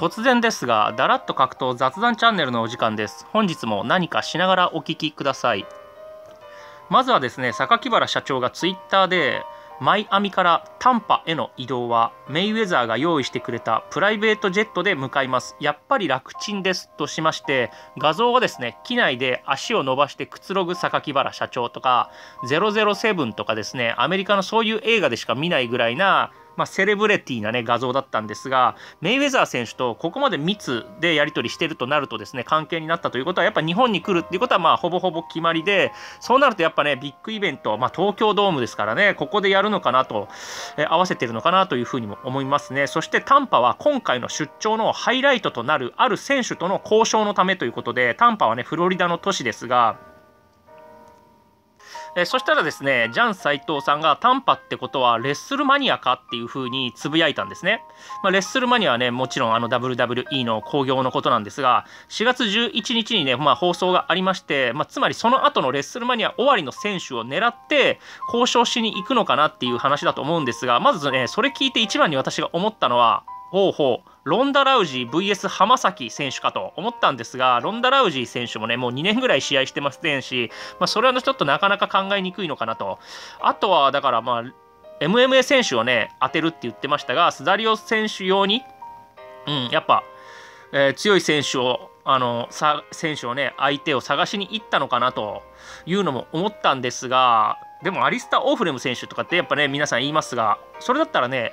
突然ですがだらっと格闘雑談チャンネルのお時間です本日も何かしながらお聞きくださいまずはですね榊原社長がツイッターでマイアミからタンパへの移動はメイウェザーが用意してくれたプライベートジェットで向かいますやっぱり楽ちんですとしまして画像はですね機内で足を伸ばしてくつろぐ榊原社長とか007とかですねアメリカのそういう映画でしか見ないぐらいなまあ、セレブレティな、ね、画像だったんですが、メイウェザー選手とここまで密でやり取りしてるとなるとですね、関係になったということは、やっぱ日本に来るっていうことは、まあ、ほぼほぼ決まりで、そうなるとやっぱね、ビッグイベント、まあ、東京ドームですからね、ここでやるのかなと、え合わせてるのかなというふうにも思いますね。そして、タンパは今回の出張のハイライトとなる、ある選手との交渉のためということで、タンパはね、フロリダの都市ですが、えそしたらですねジャン斎藤さんがタンパってことはレッスルマニアかっていうふうにつぶやいたんですね、まあ、レッスルマニアはねもちろんあの WWE の興行のことなんですが4月11日にね、まあ、放送がありまして、まあ、つまりその後のレッスルマニア終わりの選手を狙って交渉しに行くのかなっていう話だと思うんですがまずねそれ聞いて一番に私が思ったのはほうほうロンダ・ラウジー VS 浜崎選手かと思ったんですが、ロンダ・ラウジー選手もね、もう2年ぐらい試合してませんし、まあ、それはちょっとなかなか考えにくいのかなと。あとは、だからまあ、MMA 選手をね、当てるって言ってましたが、スザリオ選手用に、うん、やっぱ、えー、強い選手を、あの、さ選手をね、相手を探しに行ったのかなというのも思ったんですが、でもアリスタ・オーフレム選手とかってやっぱね、皆さん言いますが、それだったらね、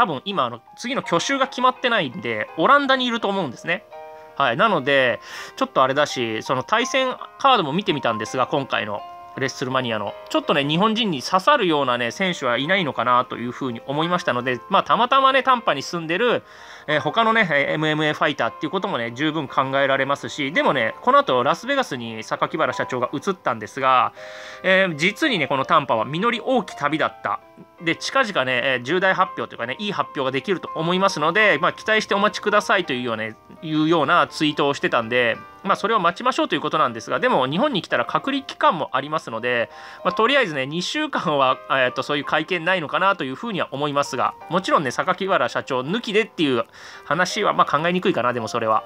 多分今あの次の去就が決まってないんでオランダにいると思うんですね。はい、なのでちょっとあれだしその対戦カードも見てみたんですが今回のレッスルマニアのちょっとね日本人に刺さるようなね選手はいないのかなというふうに思いましたのでまあたまたまね短波に住んでる、えー、他のね MMA ファイターっていうこともね十分考えられますしでもねこの後ラスベガスに榊原社長が移ったんですが、えー、実にねこの短波は実り多き旅だったで近々ね重大発表というかねいい発表ができると思いますので、まあ、期待してお待ちくださいというよう,、ね、いうようなツイートをしてたんで、まあ、それを待ちましょうということなんですがでも日本に来たら隔離期間もありますので、まあ、とりあえずね2週間は、えー、とそういう会見ないのかなというふうには思いますがもちろんね榊原社長抜きでっていう話はま考えにくいかなでもそれは。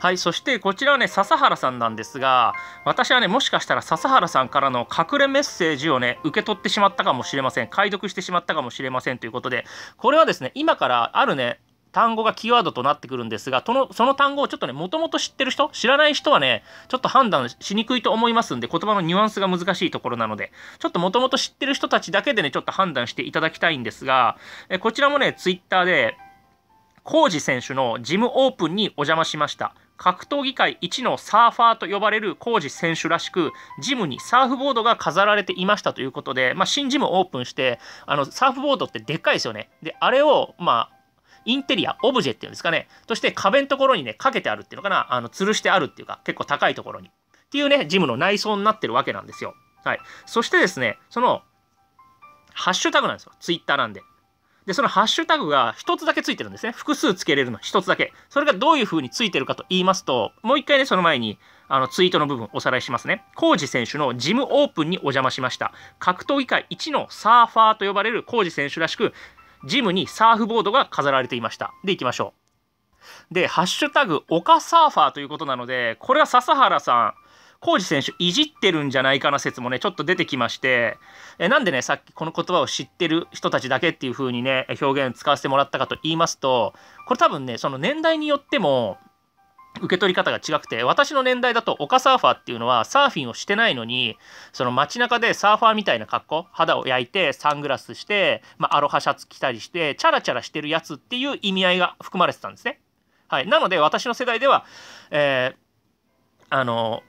はいそしてこちらはね笹原さんなんですが私はねもしかしたら笹原さんからの隠れメッセージをね受け取ってしまったかもしれません解読してしまったかもしれませんということでこれはですね今からあるね単語がキーワードとなってくるんですが、そのその単語をちょっとね、もともと知ってる人、知らない人はね、ちょっと判断しにくいと思いますんで、言葉のニュアンスが難しいところなので、ちょっともともと知ってる人たちだけでね、ちょっと判断していただきたいんですが、えこちらもね、ツイッターで、浩二選手のジムオープンにお邪魔しました格闘技界一のサーファーと呼ばれる浩ジ選手らしくジムにサーフボードが飾られていましたということで、まあ、新ジムオープンしてあのサーフボードってでっかいですよねであれをまあインテリア、オブジェっていうんですかね。そして壁のところにね、かけてあるっていうのかな。あの、吊るしてあるっていうか、結構高いところに。っていうね、ジムの内装になってるわけなんですよ。はい。そしてですね、その、ハッシュタグなんですよ。ツイッターなんで。で、そのハッシュタグが1つだけついてるんですね。複数つけれるの、1つだけ。それがどういう風についてるかと言いますと、もう一回ね、その前に、あのツイートの部分おさらいしますね。コージ選手のジムオープンにお邪魔しました。格闘技界一のサーファーと呼ばれるコージ選手らしく、ジムにサーフボードが飾られていました。で、行きましょう。で、ハッシュタグ、岡サーファーということなので、これは笹原さん、浩二選手いじってるんじゃないかな説もねちょっと出てきましてえなんでねさっきこの言葉を知ってる人たちだけっていう風にね表現使わせてもらったかと言いますとこれ多分ねその年代によっても受け取り方が違くて私の年代だと丘サーファーっていうのはサーフィンをしてないのにその街中でサーファーみたいな格好肌を焼いてサングラスして、まあ、アロハシャツ着たりしてチャラチャラしてるやつっていう意味合いが含まれてたんですね。はい、なので私の世代では、えー、あの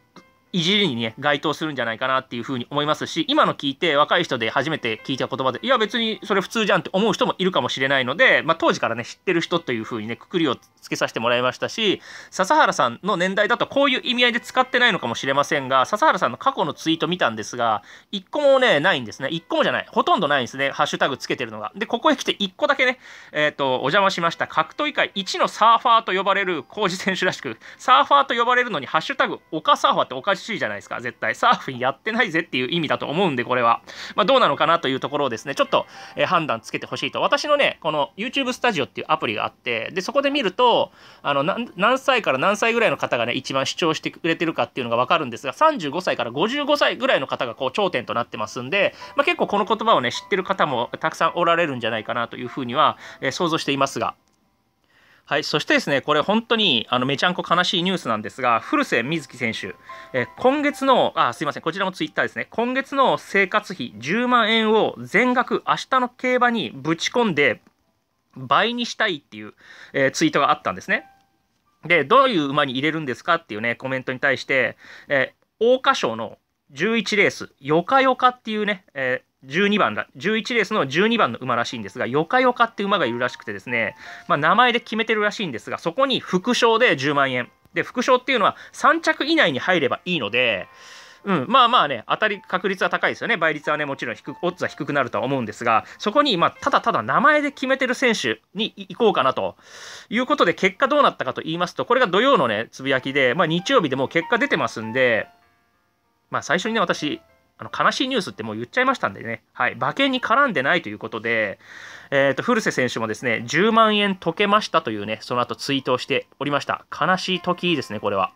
いじりにね該当するんじゃないかなっていうふうに思いますし今の聞いて若い人で初めて聞いた言葉でいや別にそれ普通じゃんって思う人もいるかもしれないので、まあ、当時からね知ってる人というふうにねくくりをつけさせてもらいましたし笹原さんの年代だとこういう意味合いで使ってないのかもしれませんが笹原さんの過去のツイート見たんですが1個もねないんですね1個もじゃないほとんどないんですねハッシュタグつけてるのがでここへ来て1個だけねえっ、ー、とお邪魔しました格闘技界1のサーファーと呼ばれる浩二選手らしくサーファーと呼ばれるのにハッシュタグ岡サーファーって岡地しいじゃないですか、絶対。サーフィンやってないぜっていう意味だと思うんで、これは。まあ、どうなのかなというところをですね、ちょっと、えー、判断つけてほしいと。私のね、この YouTube スタジオっていうアプリがあって、で、そこで見ると、あの、何歳から何歳ぐらいの方がね、一番視聴してくれてるかっていうのがわかるんですが、35歳から55歳ぐらいの方がこう頂点となってますんで、まあ、結構この言葉をね、知ってる方もたくさんおられるんじゃないかなというふうには、えー、想像していますが、はい、そしてですね、これ本当にあのめちゃんこ悲しいニュースなんですが、古瀬瑞希選手、え今月の、あ、すいません、こちらもツイッターですね、今月の生活費10万円を全額明日の競馬にぶち込んで、倍にしたいっていう、えー、ツイートがあったんですね。で、どういう馬に入れるんですかっていうね、コメントに対して、え桜花賞の11レース、よかよかっていうね、えー12番だ11レースの12番の馬らしいんですがよかよかって馬がいるらしくてですね、まあ、名前で決めてるらしいんですがそこに副賞で10万円で副賞っていうのは3着以内に入ればいいので、うん、まあまあね当たり確率は高いですよね倍率はねもちろん低くオッズは低くなるとは思うんですがそこに、まあ、ただただ名前で決めてる選手に行こうかなということで結果どうなったかと言いますとこれが土曜のねつぶやきで、まあ、日曜日でもう結果出てますんで。まあ、最初にね私あの悲しいニュースってもう言っちゃいましたんでね、はい、馬券に絡んでないということで、えーと、と古瀬選手もですね10万円解けましたというねその後ツイートをしておりました悲しい時ですねこれは。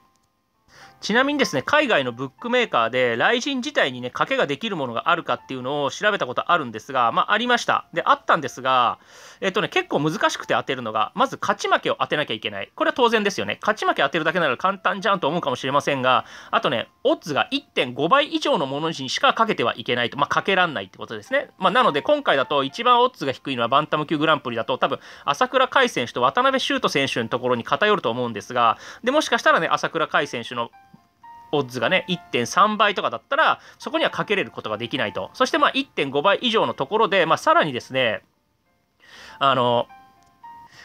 ちなみにですね海外のブックメーカーで雷神自体にね賭けができるものがあるかっていうのを調べたことあるんですがまあありましたであったんですがえっとね結構難しくて当てるのがまず勝ち負けを当てなきゃいけないこれは当然ですよね勝ち負け当てるだけなら簡単じゃんと思うかもしれませんがあとねオッズが1.5倍以上のものにしかかけてはいけないとまあかけらんないってことですねまあなので今回だと一番オッズが低いのはバンタム級グランプリだと多分朝倉海選手と渡辺修斗選手のところに偏ると思うんですがでもしかしたらね朝倉海選手のオッズがね1.3倍とかだったらそこにはかけれることができないとそしてまあ1.5倍以上のところで、まあ、さらにですねあの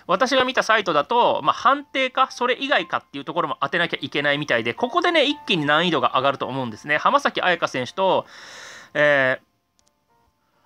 私が見たサイトだと、まあ、判定かそれ以外かっていうところも当てなきゃいけないみたいでここでね一気に難易度が上がると思うんですね浜崎彩香選手と、えー、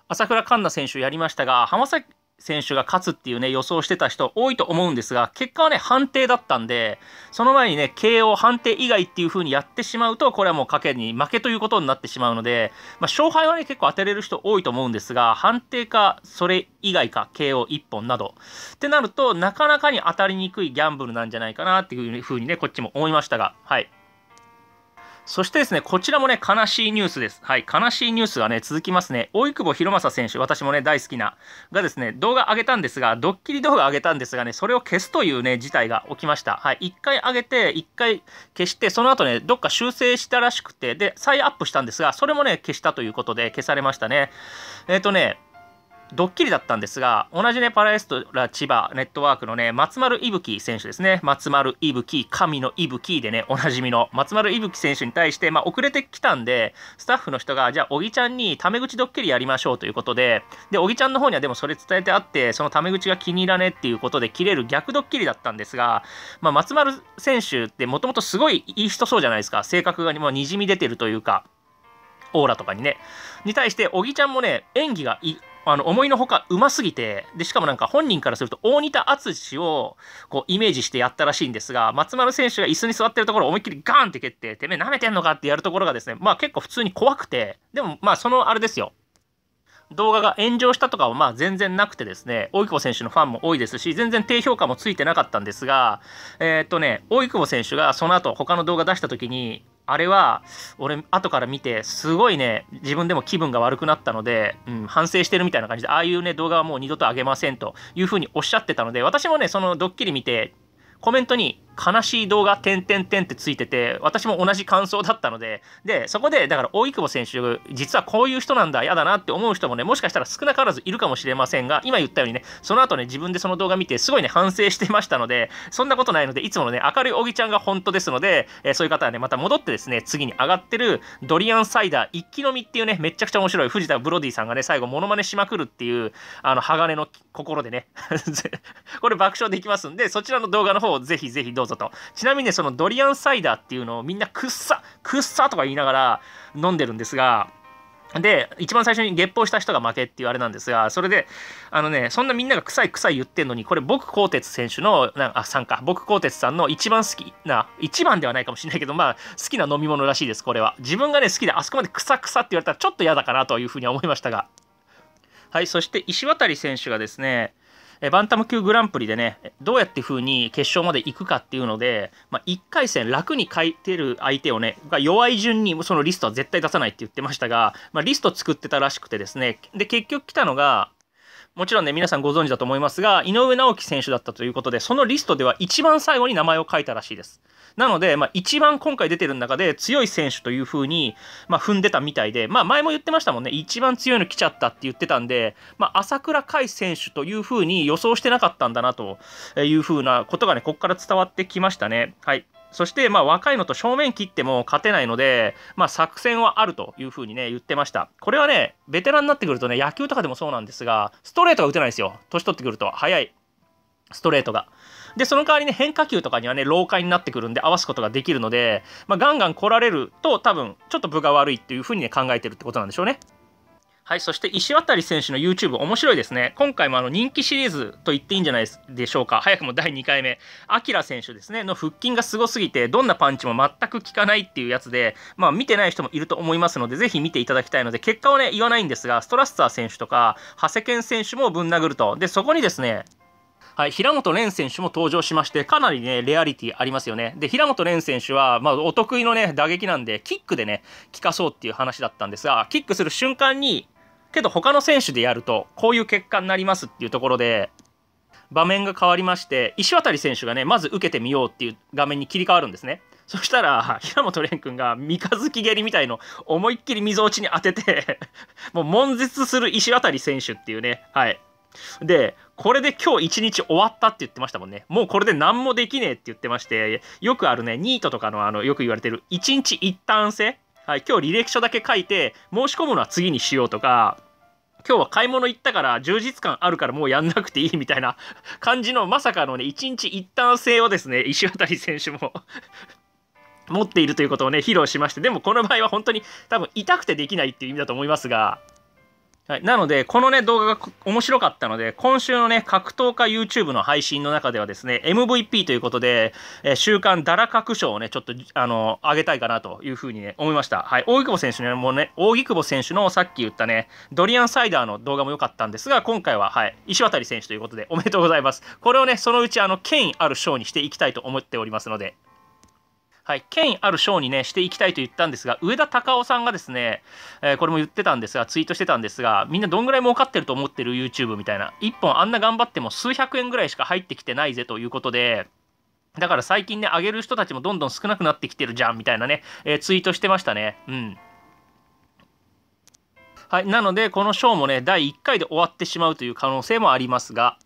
朝倉環奈選手やりましたが浜崎選手が勝つっていうね予想してた人多いと思うんですが結果はね判定だったんでその前にね KO 判定以外っていう風にやってしまうとこれはもう賭けに負けということになってしまうので、まあ、勝敗はね結構当てれる人多いと思うんですが判定かそれ以外か KO1 本などってなるとなかなかに当たりにくいギャンブルなんじゃないかなっていう風にねこっちも思いましたがはい。そしてですね、こちらもね、悲しいニュースです。はい、悲しいニュースがね、続きますね。大久保博正選手、私もね、大好きな、がですね、動画上げたんですが、ドッキリ動画上げたんですがね、それを消すというね、事態が起きました。はい、一回上げて、一回消して、その後ね、どっか修正したらしくて、で、再アップしたんですが、それもね、消したということで、消されましたね。えっ、ー、とね、ドッキリだったんですが、同じね、パラエストラ千葉ネットワークのね、松丸伊吹選手ですね、松丸伊吹、神の伊吹でね、おなじみの松丸伊吹選手に対して、まあ、遅れてきたんで、スタッフの人が、じゃあ、小木ちゃんにタメ口ドッキリやりましょうということで、で、小木ちゃんの方にはでもそれ伝えてあって、そのタメ口が気に入らねっていうことで、切れる逆ドッキリだったんですが、まあ、松丸選手ってもともとすごいいい人そうじゃないですか、性格がもうにじみ出てるというか、オーラとかにね。に対して、小木ちゃんもね、演技がいあの思いのほかうますぎてでしかもなんか本人からすると大仁田淳をこうイメージしてやったらしいんですが松丸選手が椅子に座ってるところを思いっきりガーンって蹴っててめえなめてんのかってやるところがですねまあ結構普通に怖くてでもまあそのあれですよ動画が炎上したとかはまあ全然なくてですね、大久保選手のファンも多いですし、全然低評価もついてなかったんですが、えー、っとね、大久保選手がその後他の動画出した時に、あれは俺後から見てすごいね自分でも気分が悪くなったので、うん、反省してるみたいな感じでああいうね動画はもう二度と上げませんというふうにおっしゃってたので私もねそのドッキリ見てコメントに悲しい動画、点点点ってついてて、私も同じ感想だったので、で、そこで、だから、大久保選手、実はこういう人なんだ、嫌だなって思う人もね、もしかしたら少なからずいるかもしれませんが、今言ったようにね、その後ね、自分でその動画見て、すごいね、反省してましたので、そんなことないので、いつものね、明るい小木ちゃんが本当ですので、えー、そういう方はね、また戻ってですね、次に上がってる、ドリアンサイダー一気飲みっていうね、めちゃくちゃ面白い、藤田ブロディさんがね、最後、モノマネしまくるっていう、あの、鋼の心でね これ爆笑できますんで、そちらの動画の方をぜひぜひどうぞうぞとちなみにねそのドリアンサイダーっていうのをみんなくっさくっさとか言いながら飲んでるんですがで一番最初に月報した人が負けっていうあれなんですがそれであのねそんなみんなが臭い臭い言ってんのにこれ僕鋼鉄選手のなんあさんか僕鋼鉄さんの一番好きな一番ではないかもしれないけどまあ好きな飲み物らしいですこれは自分がね好きであそこまで臭臭って言われたらちょっと嫌だかなというふうには思いましたがはいそして石渡選手がですねえバンタム級グランプリでねどうやって風に決勝まで行くかっていうので、まあ、1回戦楽に書いてる相手をねが弱い順にそのリストは絶対出さないって言ってましたが、まあ、リスト作ってたらしくてですねで結局来たのがもちろんね、皆さんご存知だと思いますが、井上直樹選手だったということで、そのリストでは一番最後に名前を書いたらしいです。なので、まあ、一番今回出てる中で強い選手というふうに、まあ、踏んでたみたいで、まあ、前も言ってましたもんね、一番強いの来ちゃったって言ってたんで、まあ、朝倉海選手というふうに予想してなかったんだなというふうなことがね、ここから伝わってきましたね。はい。そして、まあ、若いのと正面切っても勝てないので、まあ、作戦はあるというふうにね、言ってました。これはね、ベテランになってくるとね、野球とかでもそうなんですが、ストレートが打てないんですよ。年取ってくると、早い。ストレートが。で、その代わりね、変化球とかにはね、老化になってくるんで、合わすことができるので、まあ、ガンガン来られると、多分、ちょっと分が悪いっていうふうにね、考えてるってことなんでしょうね。はい、そして石渡選手の YouTube 面白いですね。今回もあの人気シリーズと言っていいんじゃないでしょうか。早くも第2回目。アキラ選手ですね、の腹筋がすごすぎて、どんなパンチも全く効かないっていうやつで、まあ見てない人もいると思いますので、ぜひ見ていただきたいので、結果をね、言わないんですが、ストラスター選手とか、長谷健選手もぶん殴ると。で、そこにですね、はい、平本蓮選手も登場しまして、かなりね、レアリティありますよね。で、平本蓮選手は、まあ、お得意のね、打撃なんで、キックでね、効かそうっていう話だったんですが、キックする瞬間に、けど他の選手でやるとこういう結果になりますっていうところで場面が変わりまして石渡選手がねまず受けてみようっていう画面に切り替わるんですねそしたら平本蓮君が三日月蹴りみたいの思いっきり溝落ちに当ててもう悶絶する石渡選手っていうねはいでこれで今日一日終わったって言ってましたもんねもうこれで何もできねえって言ってましてよくあるねニートとかのあのよく言われてる一日一旦制はい、今日履歴書だけ書いて申し込むのは次にしようとか今日は買い物行ったから充実感あるからもうやんなくていいみたいな感じのまさかのね一日一旦性をですね石渡選手も持っているということをね披露しましてでもこの場合は本当に多分痛くてできないっていう意味だと思いますがはい、なので、このね、動画が面白かったので、今週のね、格闘家 YouTube の配信の中ではですね、MVP ということで、えー、週刊だら各賞をね、ちょっと、あの、あげたいかなというふうにね、思いました。はい、大久保選手のもね、大久保選手のさっき言ったね、ドリアンサイダーの動画も良かったんですが、今回は、はい、石渡選手ということで、おめでとうございます。これをね、そのうち、あの、権威ある賞にしていきたいと思っておりますので、はい、権威ある賞にねしていきたいと言ったんですが上田隆夫さんがですね、えー、これも言ってたんですがツイートしてたんですがみんなどんぐらい儲かってると思ってる YouTube みたいな1本あんな頑張っても数百円ぐらいしか入ってきてないぜということで。だから最近ね、上げる人たちもどんどん少なくなってきてるじゃんみたいなね、えー、ツイートしてましたね。うん。はい、なので、このショーもね、第1回で終わってしまうという可能性もありますが、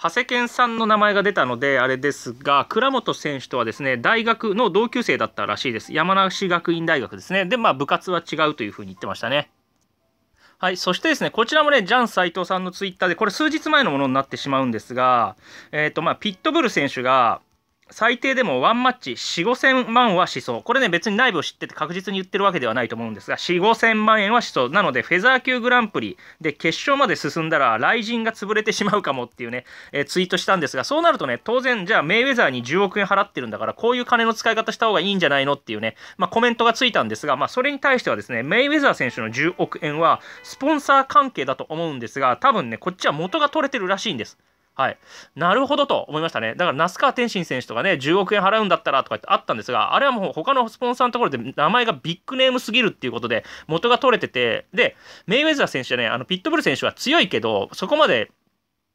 長谷健さんの名前が出たのであれですが倉本選手とはですね大学の同級生だったらしいです山梨学院大学ですねでまあ部活は違うというふうに言ってましたねはい、そしてですね、こちらもね、ジャン斎藤さんのツイッターで、これ数日前のものになってしまうんですが、えっ、ー、と、まあ、ピットブル選手が、最低でもワンマッチ4 5 0 0 0万はしそうこれね別に内部を知ってて確実に言ってるわけではないと思うんですが4 5 0 0 0万円はしそうなのでフェザー級グランプリで決勝まで進んだら雷神が潰れてしまうかもっていうね、えー、ツイートしたんですがそうなるとね当然じゃあメイウェザーに10億円払ってるんだからこういう金の使い方した方がいいんじゃないのっていうね、まあ、コメントがついたんですが、まあ、それに対してはですねメイウェザー選手の10億円はスポンサー関係だと思うんですが多分ねこっちは元が取れてるらしいんです。はい、なるほどと思いましたね。だから那須川天心選手とかね、10億円払うんだったらとかってあったんですが、あれはもう他のスポンサーのところで名前がビッグネームすぎるっていうことで、元が取れてて、で、メイウェザー選手はね、あのピットブル選手は強いけど、そこまで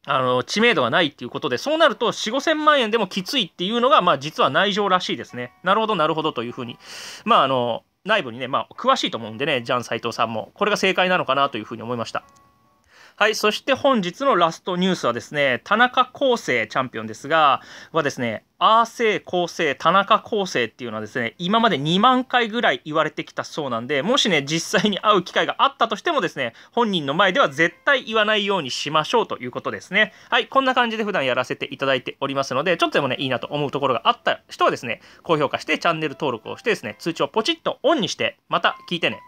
あの知名度がないっていうことで、そうなると4、5000万円でもきついっていうのが、まあ、実は内情らしいですね。なるほど、なるほどというふうに、まあ、あの内部にね、まあ、詳しいと思うんでね、ジャン斎藤さんも、これが正解なのかなというふうに思いました。はい、そして本日のラストニュースはですね、田中康生チャンピオンですが、はですね、アーセイ構成田中康成っていうのはですね今まで2万回ぐらい言われてきたそうなんでもしね実際に会う機会があったとしてもですね本人の前では絶対言わないようにしましょうということですねはいこんな感じで普段やらせていただいておりますのでちょっとでもねいいなと思うところがあった人はですね高評価してチャンネル登録をしてですね通知をポチッとオンにしてまた聞いてね